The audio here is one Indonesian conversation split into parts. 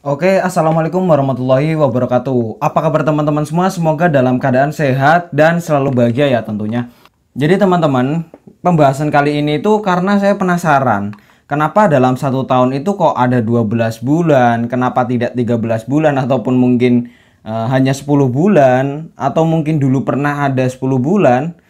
Oke, assalamualaikum warahmatullahi wabarakatuh. Apa kabar teman-teman semua? Semoga dalam keadaan sehat dan selalu bahagia ya tentunya. Jadi teman-teman, pembahasan kali ini itu karena saya penasaran. Kenapa dalam satu tahun itu kok ada 12 bulan? Kenapa tidak 13 bulan ataupun mungkin uh, hanya 10 bulan? Atau mungkin dulu pernah ada 10 bulan?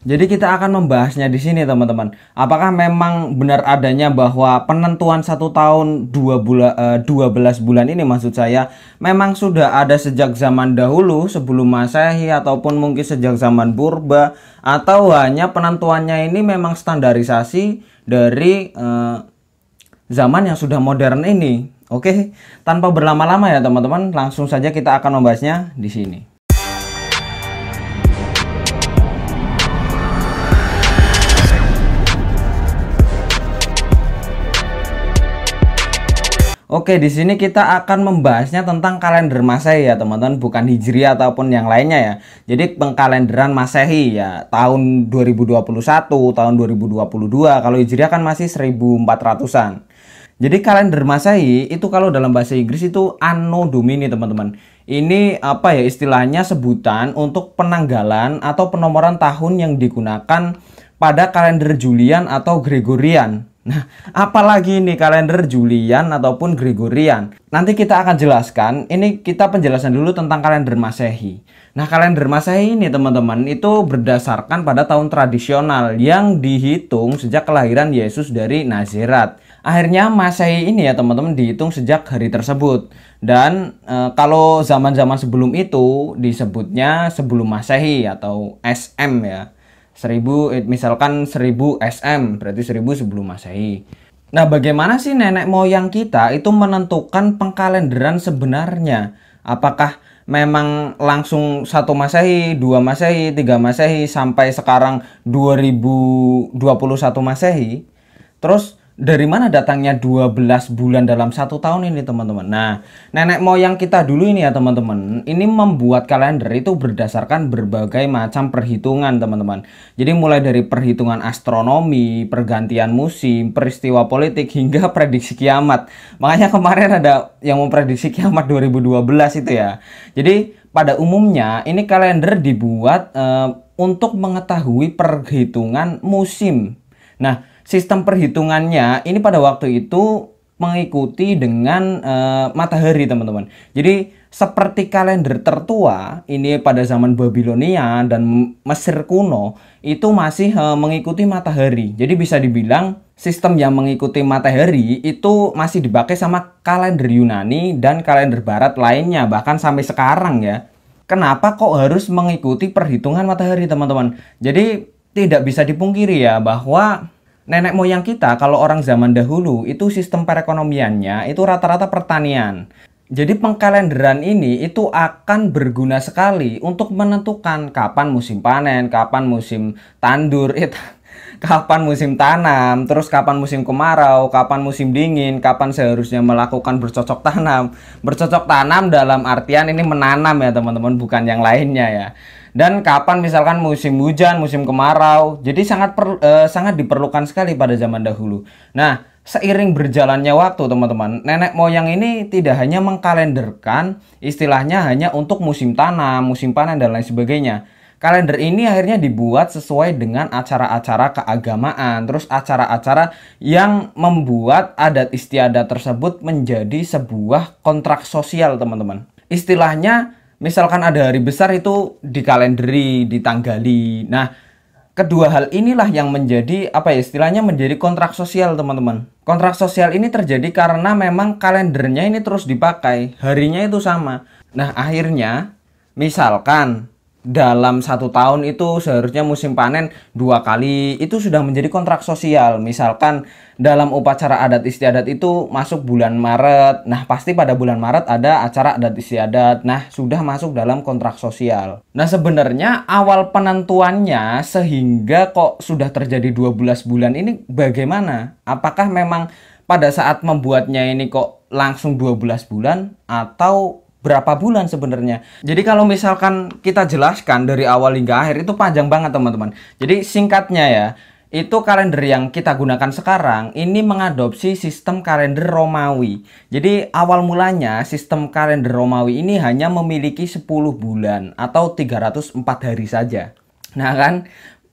Jadi kita akan membahasnya di sini teman-teman. Apakah memang benar adanya bahwa penentuan satu tahun dua bulan eh, dua 12 bulan ini maksud saya memang sudah ada sejak zaman dahulu sebelum Masehi ataupun mungkin sejak zaman Purba atau hanya penentuannya ini memang standarisasi dari uh, zaman yang sudah modern ini. Oke, tanpa berlama-lama ya teman-teman, langsung saja kita akan membahasnya di sini. Oke, di sini kita akan membahasnya tentang kalender Masehi ya, teman-teman, bukan Hijriah ataupun yang lainnya ya. Jadi pengkalenderan Masehi ya, tahun 2021, tahun 2022. Kalau Hijriah kan masih 1400-an. Jadi kalender Masehi itu kalau dalam bahasa Inggris itu Anno Domini, teman-teman. Ini apa ya istilahnya sebutan untuk penanggalan atau penomoran tahun yang digunakan pada kalender Julian atau Gregorian. Nah, apalagi ini kalender Julian ataupun Gregorian. Nanti kita akan jelaskan, ini kita penjelasan dulu tentang kalender Masehi. Nah, kalender Masehi ini teman-teman itu berdasarkan pada tahun tradisional yang dihitung sejak kelahiran Yesus dari Nazirat. Akhirnya Masehi ini ya teman-teman dihitung sejak hari tersebut. Dan e, kalau zaman-zaman sebelum itu disebutnya sebelum Masehi atau SM ya. 1000 eh, misalkan 1000 SM berarti 1000 sebelum Masehi. Nah, bagaimana sih nenek moyang kita itu menentukan pengkalenderan sebenarnya? Apakah memang langsung satu Masehi, dua Masehi, tiga Masehi sampai sekarang 2021 Masehi? Terus dari mana datangnya 12 bulan dalam satu tahun ini teman-teman nah nenek moyang kita dulu ini ya teman-teman ini membuat kalender itu berdasarkan berbagai macam perhitungan teman-teman jadi mulai dari perhitungan astronomi pergantian musim peristiwa politik hingga prediksi kiamat makanya kemarin ada yang memprediksi kiamat 2012 itu ya jadi pada umumnya ini kalender dibuat uh, untuk mengetahui perhitungan musim nah sistem perhitungannya ini pada waktu itu mengikuti dengan uh, matahari teman-teman. Jadi seperti kalender tertua ini pada zaman Babilonia dan Mesir kuno itu masih uh, mengikuti matahari. Jadi bisa dibilang sistem yang mengikuti matahari itu masih dipakai sama kalender Yunani dan kalender barat lainnya bahkan sampai sekarang ya. Kenapa kok harus mengikuti perhitungan matahari teman-teman? Jadi tidak bisa dipungkiri ya bahwa nenek moyang kita kalau orang zaman dahulu itu sistem perekonomiannya itu rata-rata pertanian. Jadi pengkalenderan ini itu akan berguna sekali untuk menentukan kapan musim panen, kapan musim tandur, itu kapan musim tanam, terus kapan musim kemarau, kapan musim dingin, kapan seharusnya melakukan bercocok tanam. Bercocok tanam dalam artian ini menanam ya teman-teman, bukan yang lainnya ya. Dan kapan misalkan musim hujan, musim kemarau. Jadi sangat per, eh, sangat diperlukan sekali pada zaman dahulu. Nah, seiring berjalannya waktu teman-teman nenek moyang ini tidak hanya mengkalenderkan istilahnya hanya untuk musim tanam musim panen dan lain sebagainya Kalender ini akhirnya dibuat sesuai dengan acara-acara keagamaan, terus acara-acara yang membuat adat istiadat tersebut menjadi sebuah kontrak sosial, teman-teman. Istilahnya, misalkan ada hari besar itu di kalenderi ditanggali. Nah, kedua hal inilah yang menjadi apa ya istilahnya menjadi kontrak sosial teman-teman kontrak sosial ini terjadi karena memang kalendernya ini terus dipakai harinya itu sama nah akhirnya misalkan dalam satu tahun itu seharusnya musim panen dua kali itu sudah menjadi kontrak sosial misalkan dalam upacara adat istiadat itu masuk bulan Maret nah pasti pada bulan Maret ada acara adat istiadat nah sudah masuk dalam kontrak sosial nah sebenarnya awal penentuannya sehingga kok sudah terjadi 12 bulan ini bagaimana apakah memang pada saat membuatnya ini kok langsung 12 bulan atau berapa bulan sebenarnya. Jadi kalau misalkan kita jelaskan dari awal hingga akhir itu panjang banget teman-teman. Jadi singkatnya ya, itu kalender yang kita gunakan sekarang ini mengadopsi sistem kalender Romawi. Jadi awal mulanya sistem kalender Romawi ini hanya memiliki 10 bulan atau 304 hari saja. Nah kan,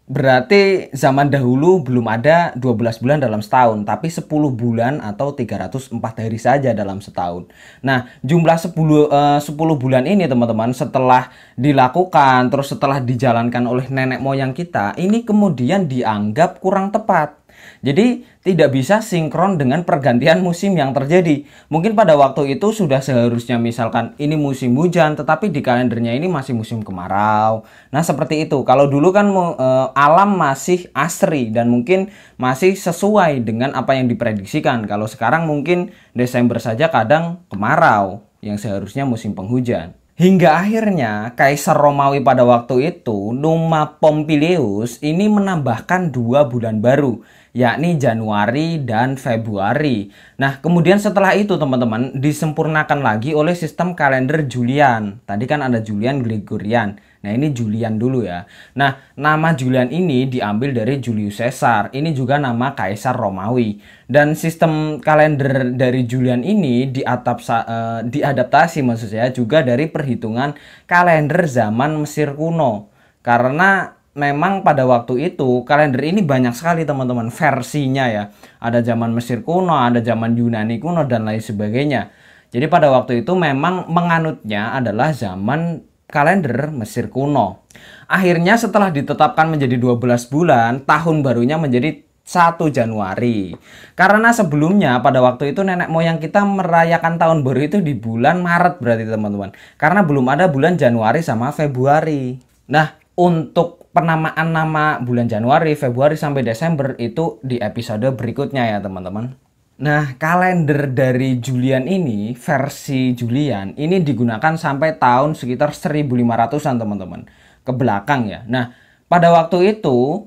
Berarti zaman dahulu belum ada 12 bulan dalam setahun, tapi 10 bulan atau 304 hari saja dalam setahun. Nah, jumlah 10, eh, 10 bulan ini teman-teman setelah dilakukan, terus setelah dijalankan oleh nenek moyang kita, ini kemudian dianggap kurang tepat. Jadi tidak bisa sinkron dengan pergantian musim yang terjadi. Mungkin pada waktu itu sudah seharusnya misalkan ini musim hujan tetapi di kalendernya ini masih musim kemarau. Nah, seperti itu. Kalau dulu kan eh, alam masih asri dan mungkin masih sesuai dengan apa yang diprediksikan. Kalau sekarang mungkin Desember saja kadang kemarau yang seharusnya musim penghujan. Hingga akhirnya Kaisar Romawi pada waktu itu, Numa Pompilius ini menambahkan dua bulan baru, yakni Januari dan Februari. Nah, kemudian setelah itu teman-teman disempurnakan lagi oleh sistem kalender Julian. Tadi kan ada Julian Gregorian. Nah ini Julian dulu ya. Nah nama Julian ini diambil dari Julius Caesar. Ini juga nama Kaisar Romawi. Dan sistem kalender dari Julian ini diatap, uh, diadaptasi maksud saya juga dari perhitungan kalender zaman Mesir kuno. Karena memang pada waktu itu kalender ini banyak sekali teman-teman versinya ya. Ada zaman Mesir kuno, ada zaman Yunani kuno dan lain sebagainya. Jadi pada waktu itu memang menganutnya adalah zaman kalender Mesir kuno. Akhirnya setelah ditetapkan menjadi 12 bulan, tahun barunya menjadi 1 Januari. Karena sebelumnya pada waktu itu nenek moyang kita merayakan tahun baru itu di bulan Maret berarti teman-teman. Karena belum ada bulan Januari sama Februari. Nah, untuk penamaan nama bulan Januari, Februari sampai Desember itu di episode berikutnya ya teman-teman. Nah, kalender dari Julian ini, versi Julian, ini digunakan sampai tahun sekitar 1500-an, teman-teman. Ke belakang ya. Nah, pada waktu itu,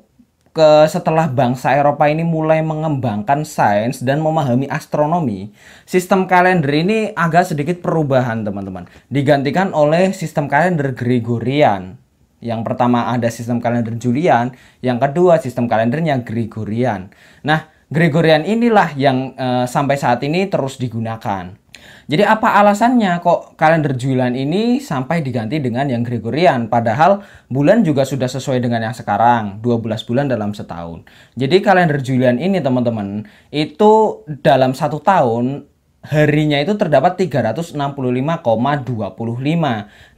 ke setelah bangsa Eropa ini mulai mengembangkan sains dan memahami astronomi, sistem kalender ini agak sedikit perubahan, teman-teman. Digantikan oleh sistem kalender Gregorian. Yang pertama ada sistem kalender Julian, yang kedua sistem kalendernya Gregorian. Nah, Gregorian inilah yang e, sampai saat ini terus digunakan. Jadi apa alasannya kok kalender Julian ini sampai diganti dengan yang Gregorian padahal bulan juga sudah sesuai dengan yang sekarang 12 bulan dalam setahun. Jadi kalender Julian ini teman-teman itu dalam satu tahun harinya itu terdapat 365,25.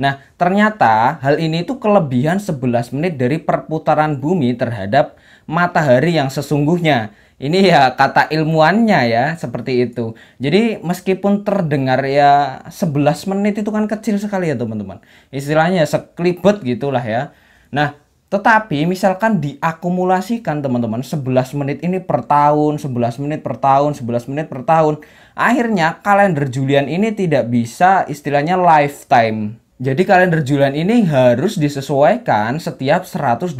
Nah ternyata hal ini itu kelebihan 11 menit dari perputaran bumi terhadap matahari yang sesungguhnya. Ini ya kata ilmuannya ya seperti itu. Jadi meskipun terdengar ya 11 menit itu kan kecil sekali ya teman-teman. Istilahnya sekelibet gitulah ya. Nah, tetapi misalkan diakumulasikan teman-teman 11 menit ini per tahun, 11 menit per tahun, 11 menit per tahun. Akhirnya kalender Julian ini tidak bisa istilahnya lifetime. Jadi kalender Julian ini harus disesuaikan setiap 128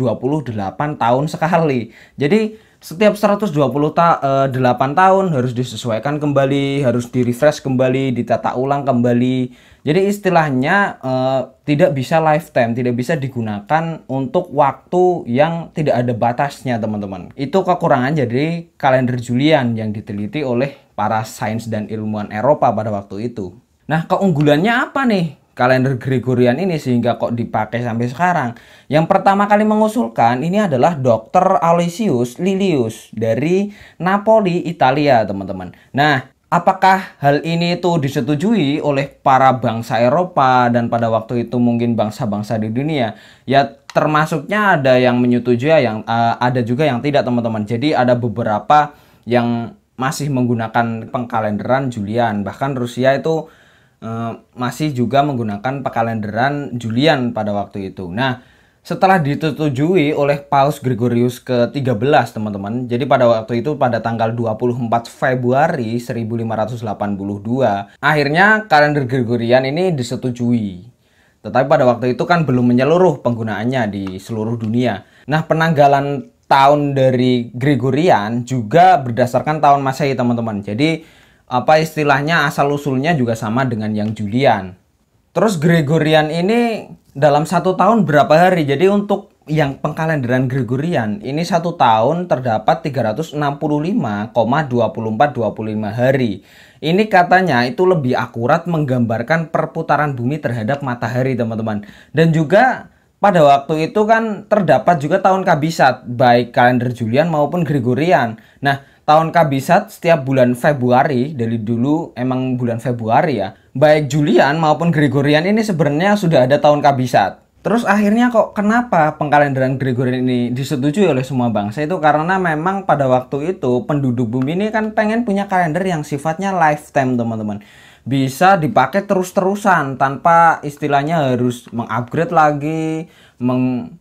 tahun sekali. Jadi setiap 120 ta 8 eh, tahun harus disesuaikan kembali, harus di refresh kembali, ditata ulang kembali. Jadi istilahnya uh, tidak bisa lifetime, tidak bisa digunakan untuk waktu yang tidak ada batasnya, teman-teman. Itu kekurangan jadi kalender Julian yang diteliti oleh para sains dan ilmuwan Eropa pada waktu itu. Nah, keunggulannya apa nih? kalender Gregorian ini sehingga kok dipakai sampai sekarang. Yang pertama kali mengusulkan ini adalah Dr. Aloysius Lilius dari Napoli, Italia, teman-teman. Nah, apakah hal ini itu disetujui oleh para bangsa Eropa dan pada waktu itu mungkin bangsa-bangsa di dunia? Ya, termasuknya ada yang menyetujui, yang uh, ada juga yang tidak, teman-teman. Jadi ada beberapa yang masih menggunakan pengkalenderan Julian. Bahkan Rusia itu Eh, masih juga menggunakan pekalenderan Julian pada waktu itu. Nah, setelah ditetujui oleh Paus Gregorius ke-13 teman-teman. Jadi pada waktu itu pada tanggal 24 Februari 1582 akhirnya kalender Gregorian ini disetujui. Tetapi pada waktu itu kan belum menyeluruh penggunaannya di seluruh dunia. Nah, penanggalan tahun dari Gregorian juga berdasarkan tahun Masehi teman-teman. Jadi apa istilahnya asal usulnya juga sama dengan yang Julian. Terus Gregorian ini dalam satu tahun berapa hari? Jadi untuk yang pengkalenderan Gregorian ini satu tahun terdapat 365,2425 hari. Ini katanya itu lebih akurat menggambarkan perputaran bumi terhadap matahari teman-teman. Dan juga pada waktu itu kan terdapat juga tahun kabisat baik kalender Julian maupun Gregorian. Nah, tahun kabisat setiap bulan Februari dari dulu emang bulan Februari ya baik Julian maupun Gregorian ini sebenarnya sudah ada tahun kabisat Terus akhirnya kok kenapa pengkalenderan Gregorian ini disetujui oleh semua bangsa itu karena memang pada waktu itu penduduk bumi ini kan pengen punya kalender yang sifatnya lifetime teman-teman. Bisa dipakai terus-terusan tanpa istilahnya harus mengupgrade lagi,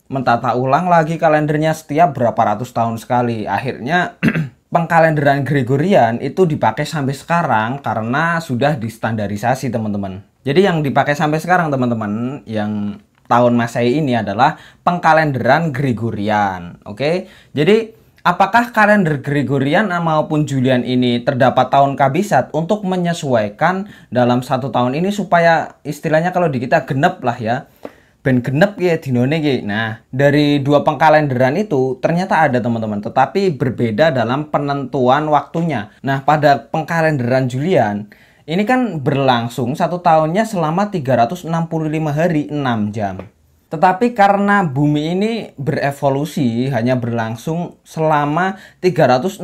mentata ulang lagi kalendernya setiap berapa ratus tahun sekali. Akhirnya pengkalenderan Gregorian itu dipakai sampai sekarang karena sudah distandarisasi teman-teman. Jadi yang dipakai sampai sekarang teman-teman yang tahun Masehi ini adalah pengkalenderan Gregorian. Oke. Jadi apakah kalender Gregorian maupun Julian ini terdapat tahun kabisat untuk menyesuaikan dalam satu tahun ini supaya istilahnya kalau di kita genep lah ya ben genep ya di ki. Nah, dari dua pengkalenderan itu ternyata ada teman-teman, tetapi berbeda dalam penentuan waktunya. Nah, pada pengkalenderan Julian ini kan berlangsung satu tahunnya selama 365 hari 6 jam. Tetapi karena bumi ini berevolusi hanya berlangsung selama 365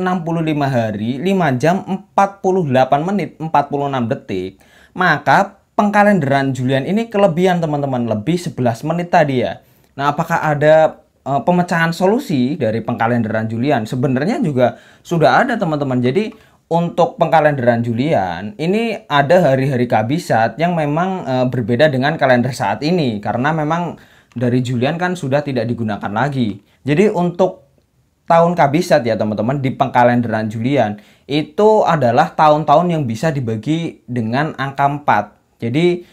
hari 5 jam 48 menit 46 detik, maka pengkalenderan Julian ini kelebihan teman-teman, lebih 11 menit tadi ya. Nah, apakah ada uh, pemecahan solusi dari pengkalenderan Julian? Sebenarnya juga sudah ada teman-teman. Jadi untuk pengkalenderan Julian ini ada hari-hari kabisat yang memang e, berbeda dengan kalender saat ini karena memang dari Julian kan sudah tidak digunakan lagi. Jadi untuk tahun kabisat ya teman-teman di pengkalenderan Julian itu adalah tahun-tahun yang bisa dibagi dengan angka 4. Jadi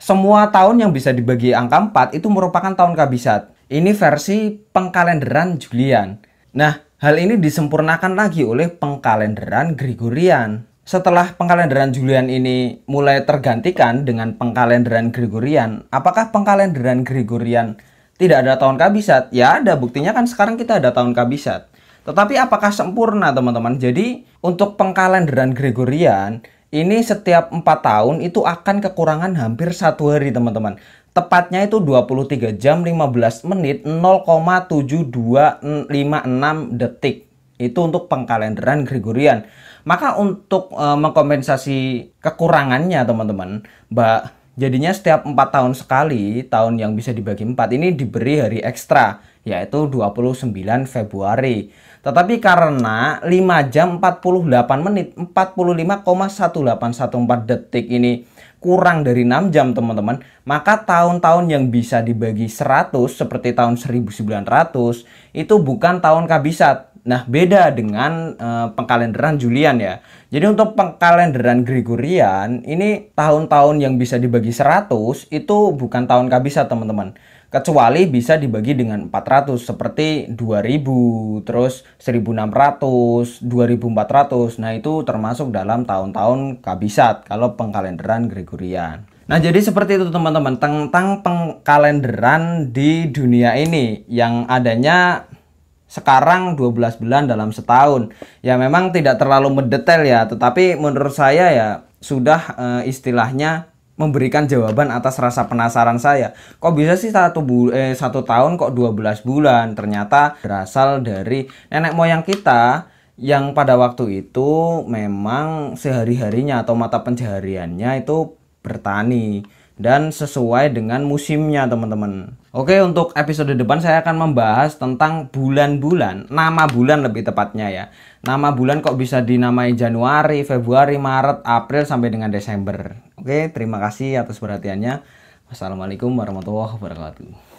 semua tahun yang bisa dibagi angka 4 itu merupakan tahun kabisat. Ini versi pengkalenderan Julian. Nah, hal ini disempurnakan lagi oleh pengkalenderan Gregorian. Setelah pengkalenderan Julian ini mulai tergantikan dengan pengkalenderan Gregorian, apakah pengkalenderan Gregorian tidak ada tahun kabisat? Ya ada, buktinya kan sekarang kita ada tahun kabisat. Tetapi apakah sempurna teman-teman? Jadi untuk pengkalenderan Gregorian ini setiap 4 tahun itu akan kekurangan hampir satu hari teman-teman. Tepatnya itu 23 jam 15 menit 0,7256 detik. Itu untuk pengkalenderan Gregorian. Maka untuk e, mengkompensasi kekurangannya teman-teman, Mbak jadinya setiap 4 tahun sekali, tahun yang bisa dibagi 4 ini diberi hari ekstra yaitu 29 Februari. Tetapi karena 5 jam 48 menit 45,1814 detik ini kurang dari 6 jam teman-teman maka tahun-tahun yang bisa dibagi 100 seperti tahun 1900 itu bukan tahun kabisat nah beda dengan e, pengkalenderan Julian ya jadi untuk pengkalenderan Gregorian ini tahun-tahun yang bisa dibagi 100 itu bukan tahun kabisat teman-teman kecuali bisa dibagi dengan 400 seperti 2000 terus 1600 2400 nah itu termasuk dalam tahun-tahun kabisat kalau pengkalenderan Gregorian Nah jadi seperti itu teman-teman tentang pengkalenderan di dunia ini yang adanya sekarang 12 bulan dalam setahun ya memang tidak terlalu mendetail ya tetapi menurut saya ya sudah e, istilahnya memberikan jawaban atas rasa penasaran saya. Kok bisa sih satu bul eh, satu tahun kok 12 bulan? Ternyata berasal dari nenek moyang kita yang pada waktu itu memang sehari-harinya atau mata pencahariannya itu bertani dan sesuai dengan musimnya teman-teman. Oke untuk episode depan saya akan membahas tentang bulan-bulan, nama bulan lebih tepatnya ya. Nama bulan kok bisa dinamai Januari, Februari, Maret, April sampai dengan Desember. Oke terima kasih atas perhatiannya. Wassalamualaikum warahmatullahi wabarakatuh.